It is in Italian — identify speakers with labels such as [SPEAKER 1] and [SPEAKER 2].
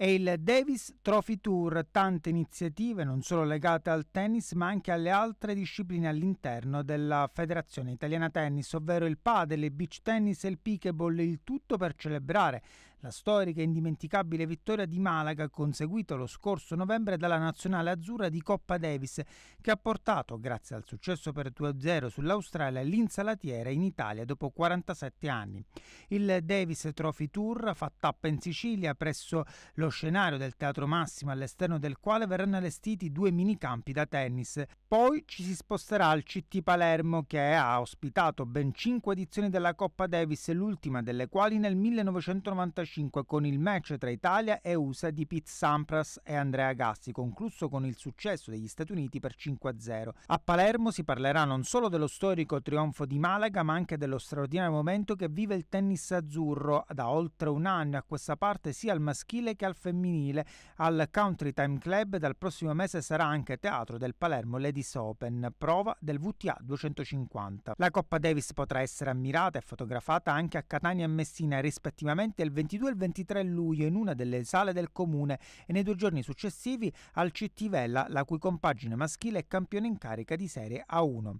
[SPEAKER 1] È il Davis Trophy Tour, tante iniziative non solo legate al tennis ma anche alle altre discipline all'interno della Federazione Italiana Tennis, ovvero il padel, il beach tennis e il pickleball, il tutto per celebrare la storica e indimenticabile vittoria di Malaga conseguita lo scorso novembre dalla nazionale azzurra di Coppa Davis che ha portato, grazie al successo per 2-0 sull'Australia, l'insalatiera in Italia dopo 47 anni. Il Davis Trophy Tour fa tappa in Sicilia presso lo scenario del Teatro Massimo all'esterno del quale verranno allestiti due minicampi da tennis. Poi ci si sposterà al CT Palermo che ha ospitato ben cinque edizioni della Coppa Davis, l'ultima delle quali nel 1995 2005 con il match tra Italia e USA di Pete Sampras e Andrea Gassi, concluso con il successo degli Stati Uniti per 5-0. A Palermo si parlerà non solo dello storico trionfo di Malaga, ma anche dello straordinario momento che vive il tennis azzurro da oltre un anno a questa parte sia al maschile che al femminile. Al Country Time Club dal prossimo mese sarà anche teatro del Palermo Ladies Open, prova del VTA 250. La Coppa Davis potrà essere ammirata e fotografata anche a Catania e Messina rispettivamente il 22 22 e il 23 luglio in una delle sale del comune e nei due giorni successivi al Cittivella, la cui compagine maschile è campione in carica di Serie A1.